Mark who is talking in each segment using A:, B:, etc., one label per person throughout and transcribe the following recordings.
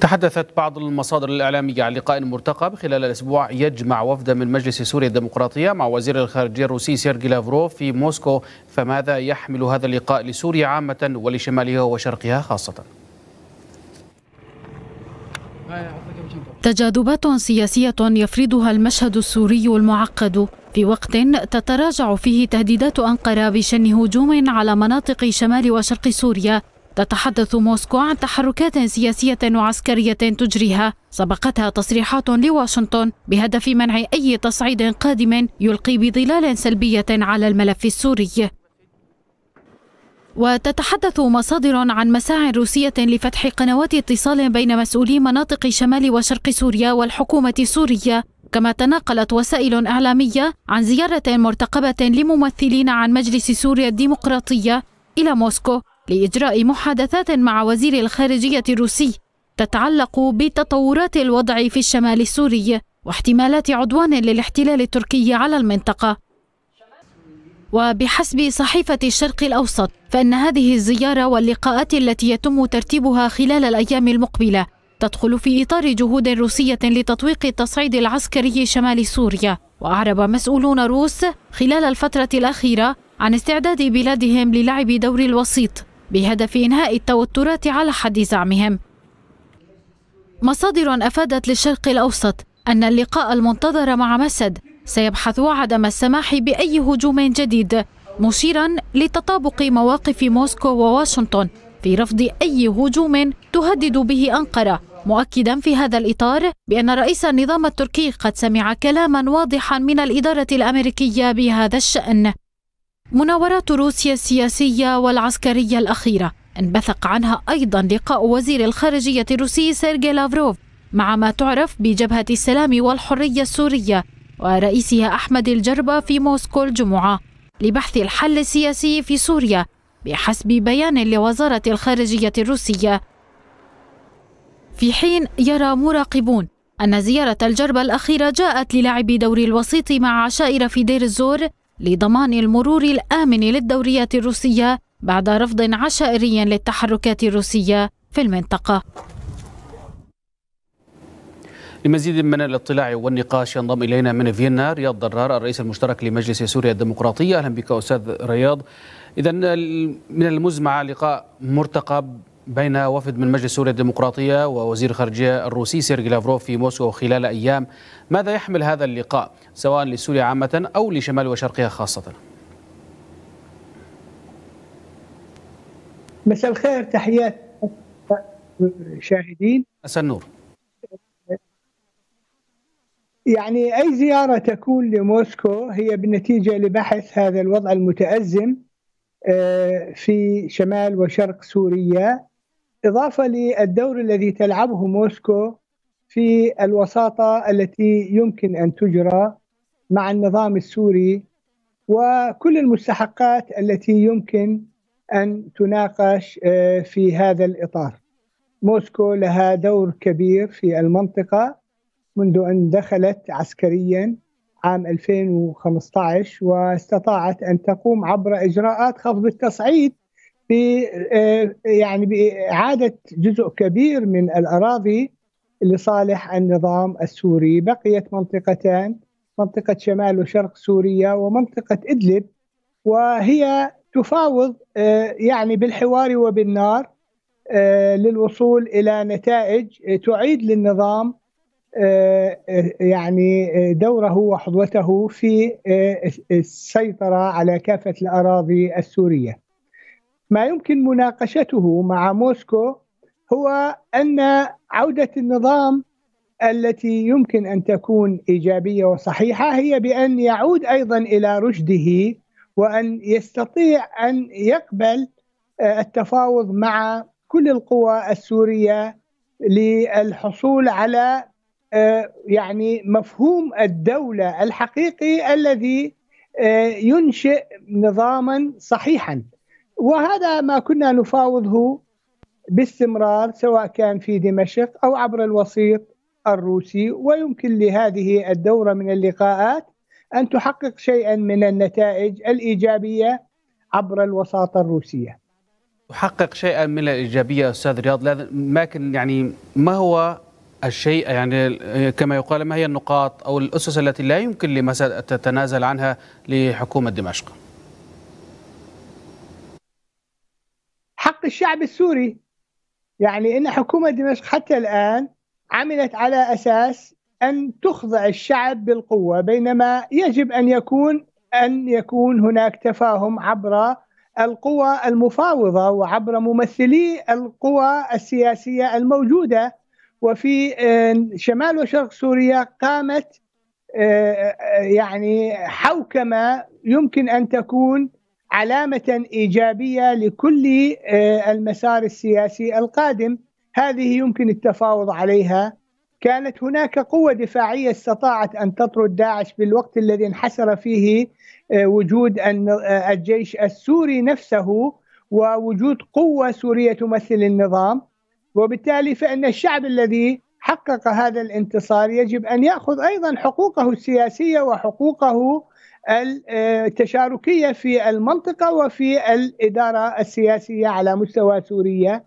A: تحدثت بعض المصادر الإعلامية عن لقاء مرتقب خلال الأسبوع يجمع وفدا من مجلس سوريا الديمقراطية مع وزير الخارجية الروسي سيرجي لافروف في موسكو فماذا يحمل هذا اللقاء لسوريا عامة ولشمالها وشرقها خاصة؟
B: تجاذبات سياسية يفرضها المشهد السوري المعقد في وقت تتراجع فيه تهديدات أنقرة بشن هجوم على مناطق شمال وشرق سوريا تتحدث موسكو عن تحركات سياسية وعسكرية تجريها سبقتها تصريحات لواشنطن بهدف منع أي تصعيد قادم يلقي بظلال سلبية على الملف السوري وتتحدث مصادر عن مساع روسية لفتح قنوات اتصال بين مسؤولي مناطق شمال وشرق سوريا والحكومة السورية كما تناقلت وسائل إعلامية عن زيارة مرتقبة لممثلين عن مجلس سوريا الديمقراطية إلى موسكو لإجراء محادثات مع وزير الخارجية الروسي تتعلق بتطورات الوضع في الشمال السوري واحتمالات عدوان للاحتلال التركي على المنطقة وبحسب صحيفة الشرق الأوسط فإن هذه الزيارة واللقاءات التي يتم ترتيبها خلال الأيام المقبلة تدخل في إطار جهود روسية لتطويق التصعيد العسكري شمال سوريا وأعرب مسؤولون روس خلال الفترة الأخيرة عن استعداد بلادهم للعب دور الوسيط بهدف إنهاء التوترات على حد زعمهم مصادر أفادت للشرق الأوسط أن اللقاء المنتظر مع مسد سيبحث عدم السماح بأي هجوم جديد مشيرا لتطابق مواقف موسكو وواشنطن في رفض أي هجوم تهدد به أنقرة مؤكدا في هذا الإطار بأن رئيس النظام التركي قد سمع كلاما واضحا من الإدارة الأمريكية بهذا الشأن مناورات روسيا السياسية والعسكرية الأخيرة انبثق عنها أيضا لقاء وزير الخارجية الروسي سيرجي لافروف مع ما تعرف بجبهة السلام والحرية السورية ورئيسها أحمد الجربة في موسكو الجمعة لبحث الحل السياسي في سوريا بحسب بيان لوزارة الخارجية الروسية في حين يرى مراقبون أن زيارة الجربة الأخيرة جاءت للعب دور الوسيط مع عشائر في دير الزور لضمان المرور الآمن للدوريات الروسية بعد رفض عشائري للتحركات الروسية في المنطقة
A: لمزيد من الاطلاع والنقاش ينضم الينا من فيينا رياض ضرار الرئيس المشترك لمجلس سوريا الديمقراطيه اهلا بك استاذ رياض اذا من المزمع لقاء مرتقب بين وفد من مجلس سوريا الديمقراطية ووزير الخارجية الروسي سيرجي لافروف في موسكو خلال أيام ماذا يحمل هذا اللقاء سواء لسوريا عامة أو لشمال وشرقها خاصة؟
C: مساء الخير تحيات المشاهدين مساء النور يعني أي زيارة تكون لموسكو هي بالنتيجة لبحث هذا الوضع المتأزم آه، في شمال وشرق سوريا إضافة للدور الذي تلعبه موسكو في الوساطة التي يمكن أن تجرى مع النظام السوري وكل المستحقات التي يمكن أن تناقش آه، في هذا الإطار موسكو لها دور كبير في المنطقة منذ أن دخلت عسكريا عام 2015 واستطاعت أن تقوم عبر إجراءات خفض التصعيد آه، يعني بإعادة جزء كبير من الأراضي لصالح النظام السوري بقيت منطقتان منطقة شمال وشرق سوريا ومنطقة إدلب وهي تفاوض آه، يعني بالحوار وبالنار آه، للوصول إلى نتائج تعيد للنظام يعني دوره وحظوته في السيطرة على كافة الأراضي السورية ما يمكن مناقشته مع موسكو هو ان عوده النظام التي يمكن ان تكون ايجابيه وصحيحه هي بان يعود ايضا الى رشده وان يستطيع ان يقبل آه، التفاوض مع كل القوى السوريه للحصول على آه، يعني مفهوم الدوله الحقيقي الذي آه، ينشئ نظاما صحيحا وهذا ما كنا نفاوضه باستمرار سواء كان في دمشق او عبر الوسيط الروسي ويمكن لهذه الدوره من اللقاءات ان تحقق شيئا من النتائج الايجابيه عبر الوساطه الروسيه.
A: تحقق شيئا من الايجابيه استاذ رياض لكن يعني ما هو الشيء يعني كما يقال ما هي النقاط او الاسس التي لا يمكن لمسا تتنازل عنها لحكومه دمشق؟
C: حق الشعب السوري يعني ان حكومه دمشق حتى الان عملت على اساس ان تخضع الشعب بالقوه بينما يجب ان يكون ان يكون هناك تفاهم عبر القوى المفاوضه وعبر ممثلي القوى السياسيه الموجوده وفي آه، شمال وشرق سوريا قامت آه، آه، يعني حوكمه يمكن ان تكون علامة إيجابية لكل آه، المسار السياسي القادم هذه يمكن التفاوض عليها كانت هناك قوة دفاعية استطاعت أن تطرد داعش بالوقت الذي انحسر فيه آه، وجود آه، الجيش السوري نفسه ووجود قوة سورية تمثل النظام وبالتالي فإن الشعب الذي حقق هذا الانتصار يجب أن يأخذ أيضا حقوقه السياسية وحقوقه التشاركيه في المنطقه وفي الاداره السياسيه على مستوى سوريا.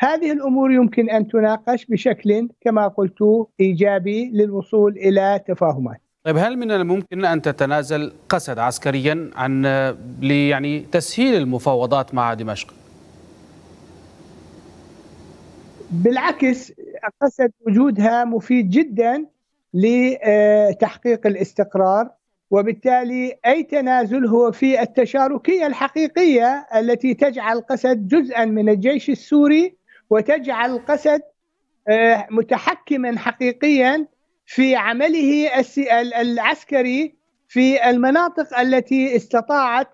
C: هذه الامور يمكن ان تناقش بشكل كما قلت ايجابي للوصول الى تفاهمات.
A: طيب هل من الممكن ان تتنازل قسد عسكريا عن يعني تسهيل المفاوضات مع دمشق؟
C: بالعكس قسد وجودها مفيد جدا لتحقيق الاستقرار وبالتالي أي تنازل هو في التشاركية الحقيقية التي تجعل قسد جزءا من الجيش السوري وتجعل قسد آه، متحكما حقيقيا في عمله العسكري في المناطق التي استطاعت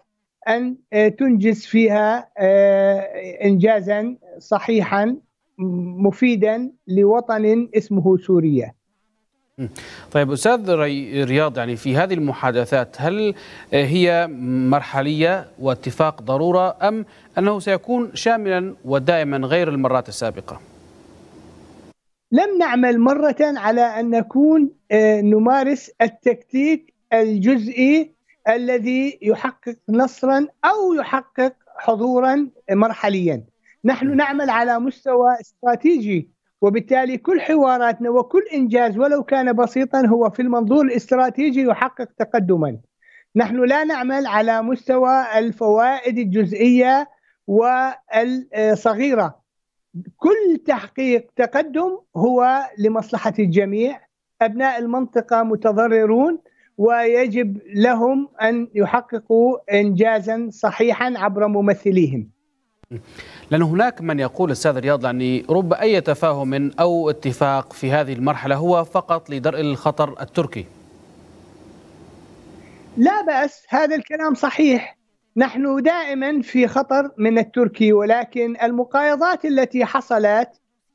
C: ان آه، تنجز فيها آه، انجازا صحيحا مفيدا لوطن اسمه سوريا.
A: طيب استاذ رياض يعني في هذه المحادثات هل هي مرحليه واتفاق ضروره ام انه سيكون شاملا ودائما غير المرات السابقه؟
C: لم نعمل مره على ان نكون آه، نمارس التكتيك الجزئي الذي يحقق نصرا او يحقق حضورا مرحليا نحن نعمل على مستوى استراتيجي وبالتالي كل حواراتنا وكل انجاز ولو كان بسيطا هو في المنظور الاستراتيجي يحقق تقدما. نحن لا نعمل على مستوى الفوائد الجزئيه والصغيره. كل تحقيق تقدم هو لمصلحه الجميع، ابناء المنطقه متضررون ويجب لهم ان يحققوا انجازا صحيحا عبر ممثليهم.
A: لأن هناك من يقول أستاذ رياض يعني رب أي تفاهم أو اتفاق في هذه المرحلة هو فقط لدرء الخطر التركي
C: لا بأس هذا الكلام صحيح نحن دائما في خطر من التركي ولكن المقايضات التي حصلت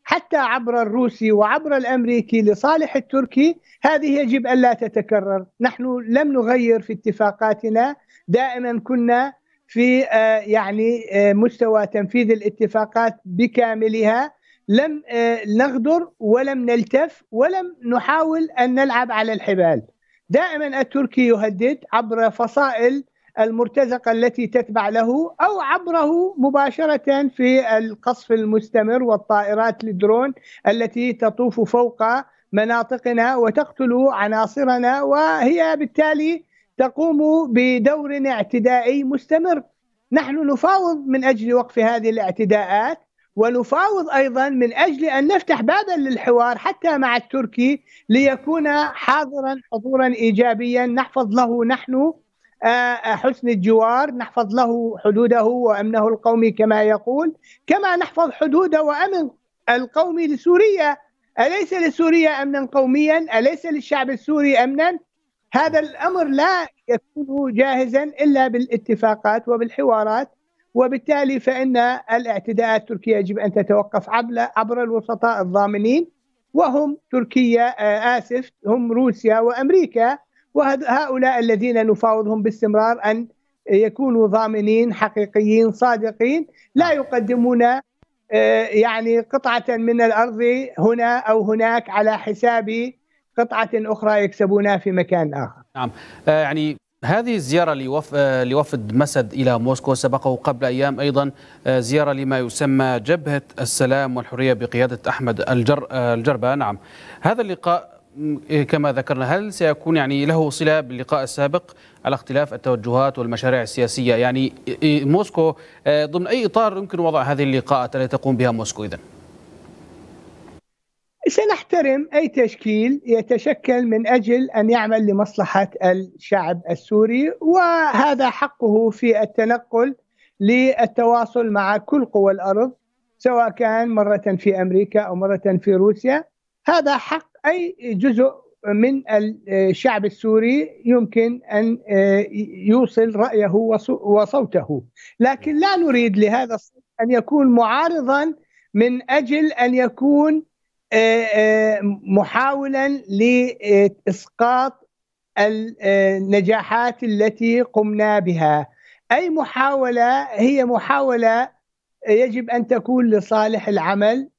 C: حتى عبر الروسي وعبر الامريكي لصالح التركي هذه يجب أن لا تتكرر، نحن لم نغير في اتفاقاتنا، دائما كنا في آه، يعني آه، مستوى تنفيذ الاتفاقات بكاملها لم آه، نغدر ولم نلتف ولم نحاول ان نلعب على الحبال دائما التركي يهدد عبر فصائل المرتزقه التي تتبع له او عبره مباشره في القصف المستمر والطائرات الدرون التي تطوف فوق مناطقنا وتقتل عناصرنا وهي بالتالي تقوم بدور اعتدائي مستمر نحن نفاوض من اجل وقف هذه الاعتداءات ونفاوض ايضا من اجل ان نفتح بابا للحوار حتى مع التركي ليكون حاضرا حضورا ايجابيا نحفظ له نحن آه، آه، حسن الجوار نحفظ له حدوده وامنه القومي كما يقول كما نحفظ حدوده وامن القومي لسوريا اليس لسوريا امنا قوميا اليس للشعب السوري امنا هذا الامر لا يكون جاهزا الا بالاتفاقات وبالحوارات وبالتالي فان الاعتداءات التركيه يجب ان تتوقف عبر الوسطاء الضامنين وهم تركيا آه، اسف هم روسيا وامريكا وهؤلاء الذين نفاوضهم باستمرار ان يكونوا ضامنين حقيقيين صادقين لا يقدمون آه، يعني قطعه من الارض هنا او هناك على حساب قطعة أخرى يكسبونها في مكان آخر
A: نعم آه، يعني هذه الزيارة لوف... آه، لوفد مسد إلى موسكو سبقه قبل أيام أيضا آه، زيارة لما يسمى جبهة السلام والحرية بقيادة أحمد الجر... الجربة نعم هذا اللقاء إيه، كما ذكرنا هل سيكون يعني له صلة باللقاء السابق على اختلاف التوجهات والمشاريع السياسية يعني إيه، موسكو ضمن أي إطار يمكن وضع هذه اللقاءات التي تقوم بها موسكو إذن؟
C: سنحترم أي تشكيل يتشكل من أجل أن يعمل لمصلحة الشعب السوري وهذا حقه في التنقل للتواصل مع كل قوى الأرض سواء كان مرة في أمريكا أو مرة في روسيا هذا حق أي جزء من الشعب السوري يمكن أن آه، يوصل رأيه وصوته لكن لا نريد لهذا أن يكون معارضا من أجل أن يكون آه، آه، محاولا لاسقاط آه، النجاحات التي قمنا بها اي محاوله هي محاوله يجب ان تكون لصالح العمل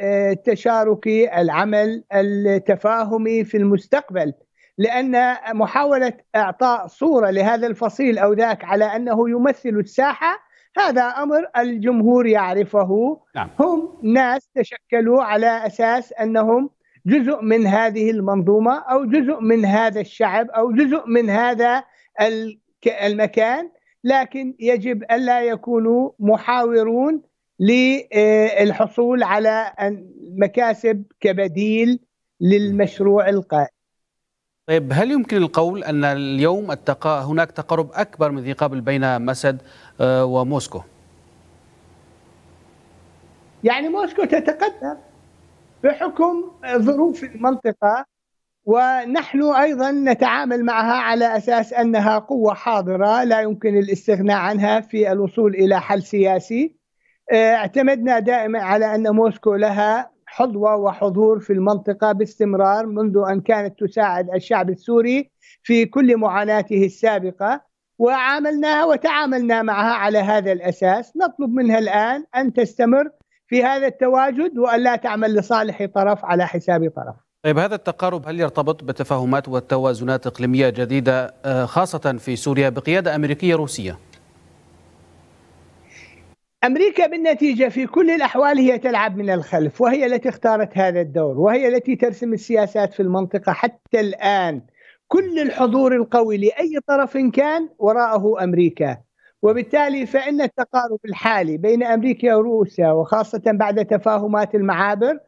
C: التشاركي العمل التفاهمي في المستقبل لان محاوله اعطاء صوره لهذا الفصيل او ذاك على انه يمثل الساحه هذا امر الجمهور يعرفه نعم. هم ناس تشكلوا على اساس انهم جزء من هذه المنظومه او جزء من هذا الشعب او جزء من هذا المكان لكن يجب الا يكونوا محاورون للحصول آه، على مكاسب كبديل للمشروع القائم
A: طيب هل يمكن القول أن اليوم التقا... هناك تقارب أكبر من ذي قبل بين مسد آه، وموسكو؟
C: يعني موسكو تتقدم بحكم ظروف المنطقة ونحن أيضا نتعامل معها على أساس أنها قوة حاضرة لا يمكن الاستغناء عنها في الوصول إلى حل سياسي آه، اعتمدنا دائما على أن موسكو لها حظوة وحضور في المنطقة باستمرار منذ أن كانت تساعد الشعب السوري في كل معاناته السابقة وعاملناها وتعاملنا معها على هذا الأساس نطلب منها الآن أن تستمر في هذا التواجد وألا تعمل لصالح طرف على حساب طرف
A: طيب هذا التقارب هل يرتبط بتفاهمات وتوازنات إقليمية جديدة آه، خاصة في سوريا بقيادة أمريكية روسية؟
C: أمريكا بالنتيجة في كل الأحوال هي تلعب من الخلف وهي التي اختارت هذا الدور وهي التي ترسم السياسات في المنطقة حتى الآن كل الحضور القوي لأي طرف كان وراءه أمريكا وبالتالي فإن التقارب الحالي بين أمريكا وروسيا وخاصة بعد تفاهمات المعابر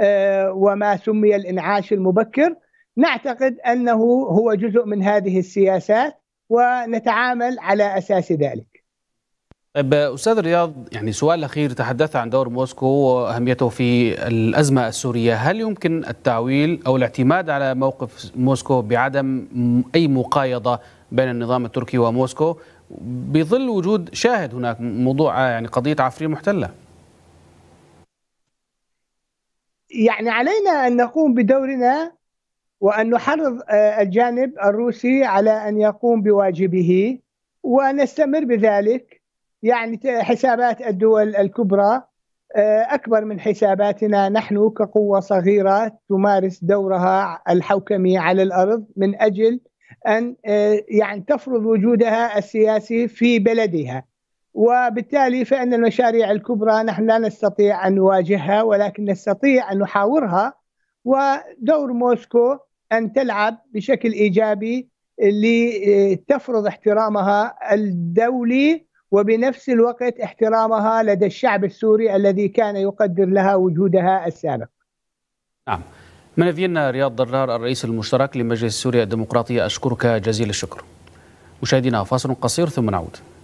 C: آه، وما سمي الإنعاش المبكر نعتقد أنه هو جزء من هذه السياسات ونتعامل على أساس ذلك
A: طيب استاذ رياض يعني سؤال اخير تحدثت عن دور موسكو واهميته في الازمه السوريه، هل يمكن التعويل او الاعتماد على موقف موسكو بعدم اي مقايضه بين النظام التركي وموسكو بظل وجود شاهد هناك موضوع يعني قضيه عفرين محتله؟
C: يعني علينا ان نقوم بدورنا وان نحرض آه، الجانب الروسي على ان يقوم بواجبه ونستمر بذلك يعني حسابات الدول الكبرى آه، أكبر من حساباتنا نحن كقوة صغيرة تمارس دورها الحوكمي على الأرض من أجل أن آه، يعني تفرض وجودها السياسي في بلدها وبالتالي فإن المشاريع الكبرى نحن لا نستطيع أن نواجهها ولكن نستطيع أن نحاورها ودور موسكو أن تلعب بشكل إيجابي لتفرض احترامها الدولي وبنفس الوقت احترامها لدى الشعب السوري الذي كان يقدر لها وجودها السابق
A: نعم من فيينا رياض ضرار الرئيس المشترك لمجلس سوريا الديمقراطية أشكرك جزيل الشكر مشاهدينا فاصل قصير ثم نعود